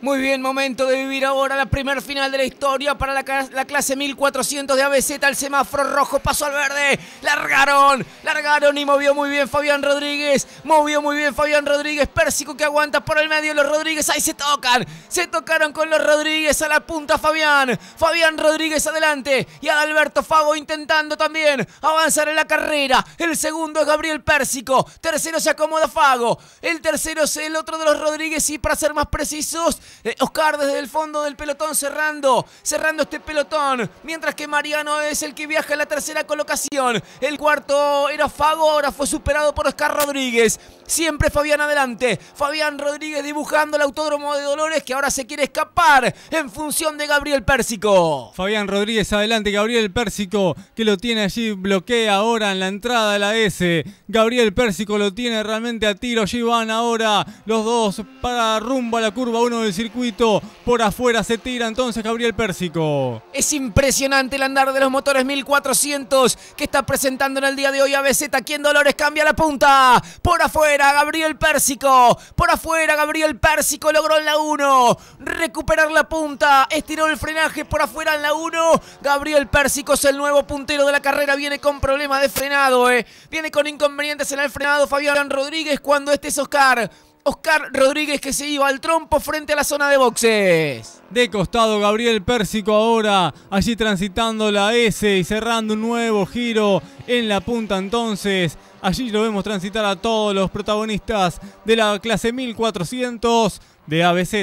Muy bien, momento de vivir ahora la primer final de la historia para la, clase 1400 de ABZ. El semáforo rojo pasó al verde. Largaron, largaron y movió muy bien Fabián Rodríguez. Movió muy bien Fabián Rodríguez. Pérsico que aguanta por el medio. Los Rodríguez ahí se tocan. Se tocaron con los Rodríguez a la punta Fabián. Fabián Rodríguez adelante. Y Alberto Fago intentando también avanzar en la carrera. El segundo es Gabriel Pérsico. Tercero se acomoda Fago. El tercero es el otro de los Rodríguez. Y para ser más precisos, eh, Oscar desde el fondo del pelotón cerrando, cerrando este pelotón. Mientras que Mariano es el que viaja a la tercera colocación. El cuarto era Fago, ahora fue superado por Oscar Rodríguez. Siempre Fabián adelante. Fabián Rodríguez dibujando el autódromo de Dolores que ahora se quiere escapar en función de Gabriel Pérsico. Fabián Rodríguez adelante. Gabriel Pérsico que lo tiene allí, bloquea ahora en la entrada de la S. Gabriel Pérsico lo tiene realmente a tiro. Allí van ahora los dos para rumbo a la curva 1 del circuito. Por afuera se tira entonces Gabriel Pérsico. Es impresionante el andar de los motores 1400 que está presentando en el día de hoy a Aquí en Dolores cambia la punta. Por afuera. Gabriel Pérsico. Por afuera Gabriel Pérsico logró en la 1. Recuperar la punta. Estiró el frenaje por afuera en la 1. Gabriel Pérsico es el nuevo puntero de la carrera. Viene con problemas de frenado. Eh. Viene con inconvenientes en el frenado Fabián Rodríguez cuando este es Oscar. Oscar Rodríguez que se iba al trompo frente a la zona de boxes. De costado Gabriel Pérsico ahora, allí transitando la S y cerrando un nuevo giro en la punta entonces. Allí lo vemos transitar a todos los protagonistas de la clase 1400 de ABZ.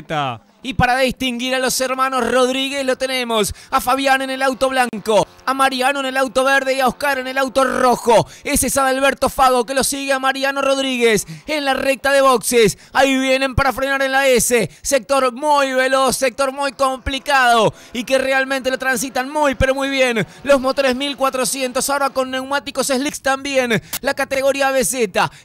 Y para distinguir a los hermanos Rodríguez lo tenemos a Fabián en el auto blanco, a Mariano en el auto verde y a Oscar en el auto rojo. Ese es Adalberto Fago que lo sigue a Mariano Rodríguez en la recta de boxes. Ahí vienen para frenar en la S. Sector muy veloz, sector muy complicado y que realmente lo transitan muy pero muy bien. Los motores 1400 ahora con neumáticos slicks también. La categoría BZ.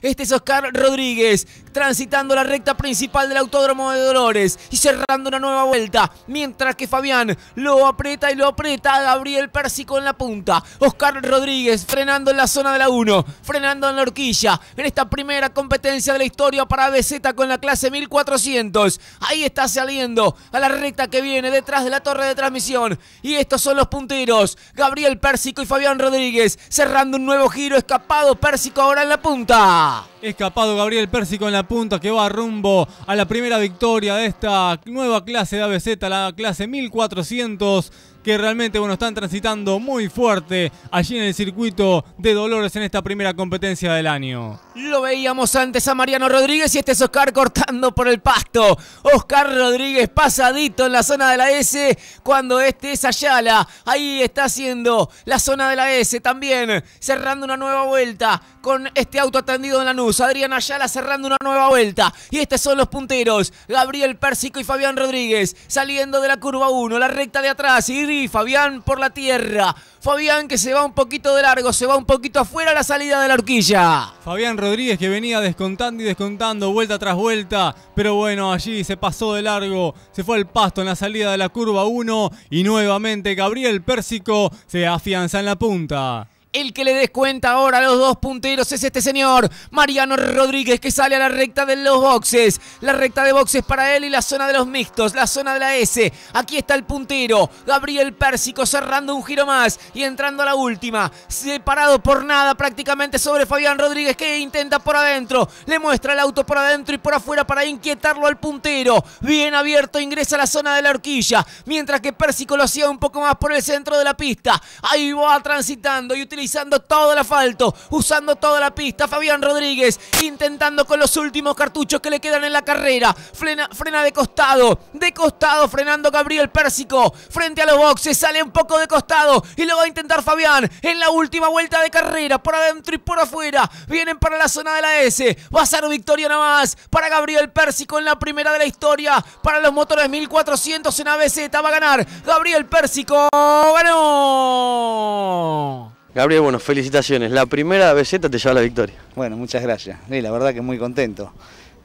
Este es Oscar Rodríguez transitando la recta principal del Autódromo de Dolores y cerrando dando una nueva vuelta. Mientras que Fabián lo aprieta y lo aprieta. Gabriel Pérsico en la punta. Oscar Rodríguez frenando en la zona de la 1. Frenando en la horquilla. En esta primera competencia de la historia para BZ con la clase 1400. Ahí está saliendo a la recta que viene detrás de la torre de transmisión. Y estos son los punteros. Gabriel Pérsico y Fabián Rodríguez cerrando un nuevo giro. Escapado Pérsico ahora en la punta. Escapado Gabriel Pérsico en la punta que va rumbo a la primera victoria de esta nueva clase de ABZ, la clase 1400 que realmente bueno, están transitando muy fuerte allí en el circuito de Dolores en esta primera competencia del año. Lo veíamos antes a Mariano Rodríguez y este es Oscar cortando por el pasto. Oscar Rodríguez pasadito en la zona de la S cuando este es Ayala. Ahí está haciendo la zona de la S también, cerrando una nueva vuelta con este auto atendido en la luz. Adrián Ayala cerrando una nueva vuelta. Y estos son los punteros, Gabriel Pérsico y Fabián Rodríguez saliendo de la curva 1, la recta de atrás y Fabián por la tierra. Fabián que se va un poquito de largo, se va un poquito afuera a la salida de la horquilla. Fabián Rodríguez que venía descontando y descontando, vuelta tras vuelta. Pero bueno, allí se pasó de largo, se fue al pasto en la salida de la curva 1 y nuevamente Gabriel Pérsico se afianza en la punta. El que le descuenta ahora a los dos punteros es este señor, Mariano Rodríguez, que sale a la recta de los boxes. La recta de boxes para él y la zona de los mixtos, la zona de la S. Aquí está el puntero, Gabriel Pérsico cerrando un giro más y entrando a la última. Separado por nada prácticamente sobre Fabián Rodríguez, que intenta por adentro. Le muestra el auto por adentro y por afuera para inquietarlo al puntero. Bien abierto, ingresa a la zona de la horquilla, mientras que Pérsico lo hacía un poco más por el centro de la pista. Ahí va transitando y utiliza utilizando todo el asfalto, usando toda la pista. Fabián Rodríguez intentando con los últimos cartuchos que le quedan en la carrera. Frena, frena de costado, de costado frenando Gabriel Pérsico. Frente a los boxes sale un poco de costado y lo va a intentar Fabián en la última vuelta de carrera. Por adentro y por afuera. Vienen para la zona de la S. Va a ser victoria nada más para Gabriel Pérsico en la primera de la historia. Para los motores 1400 en ABZ va a ganar Gabriel Pérsico. ¡Ganó! Gabriel, bueno, felicitaciones. La primera beseta te lleva la victoria. Bueno, muchas gracias. Sí, la verdad que muy contento.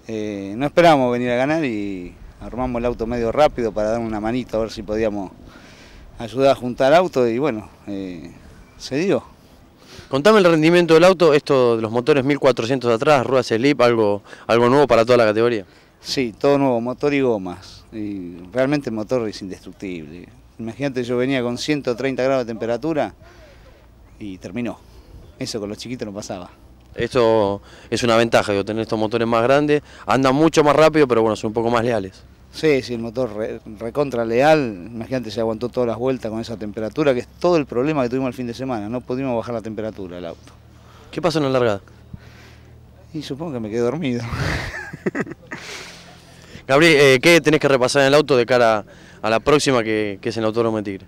Eh, no esperábamos venir a ganar y armamos el auto medio rápido para dar una manito a ver si podíamos ayudar a juntar auto y bueno, eh, se dio. Contame el rendimiento del auto, esto de los motores 1400 atrás, ruedas slip, algo, algo nuevo para toda la categoría. Sí, todo nuevo, motor y gomas. Y realmente el motor es indestructible. Imagínate, yo venía con 130 grados de temperatura y terminó. Eso con los chiquitos no pasaba. Esto es una ventaja, de tener estos motores más grandes, andan mucho más rápido, pero bueno, son un poco más leales. Sí, sí, el motor recontra leal, imagínate, se aguantó todas las vueltas con esa temperatura, que es todo el problema que tuvimos el fin de semana, no pudimos bajar la temperatura del auto. ¿Qué pasó en la largada? Y supongo que me quedé dormido. Gabriel, eh, ¿qué tenés que repasar en el auto de cara a la próxima que, es en el Autódromo de Tigre?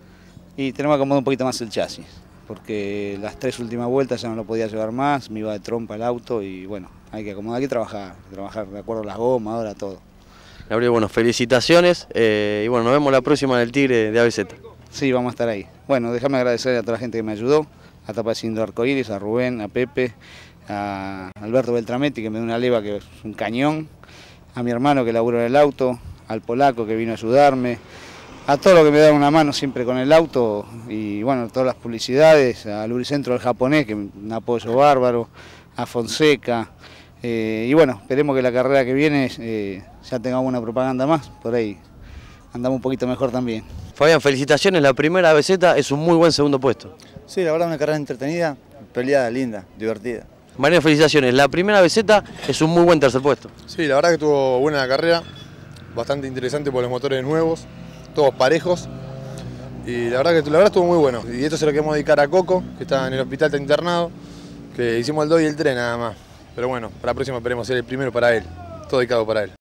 Y tenemos que acomodar un poquito más el chasis porque las tres últimas vueltas ya no lo podía llevar más, me iba de trompa el auto y bueno, hay que acomodar, hay que trabajar, trabajar de acuerdo a las gomas, ahora todo. Gabriel, bueno, felicitaciones eh, y bueno, nos vemos la próxima en el Tigre de ABZ. Sí, vamos a estar ahí. Bueno, déjame agradecer a toda la gente que me ayudó, a Tapacindo Arcoiris, a Rubén, a Pepe, a Alberto Beltrametti que me dio una leva que es un cañón, a mi hermano que laburó en el auto, al polaco que vino a ayudarme, a todo lo que me dan una mano siempre con el auto y bueno, todas las publicidades, al Uricentro del Japonés, que un apoyo bárbaro, a Fonseca. Eh, y bueno, esperemos que la carrera que viene eh, ya tenga una propaganda más, por ahí andamos un poquito mejor también. Fabián, felicitaciones, la primera vezeta es un muy buen segundo puesto. Sí, la verdad una carrera entretenida, peleada, linda, divertida. María, felicitaciones, la primera vezeta es un muy buen tercer puesto. Sí, la verdad que tuvo buena la carrera, bastante interesante por los motores nuevos todos parejos. Y la verdad que la verdad estuvo muy bueno. Y esto se lo queremos dedicar a Coco, que está en el hospital está internado, que hicimos el 2 y el 3 nada más. Pero bueno, para la próxima esperemos ser el primero para él, todo dedicado para él.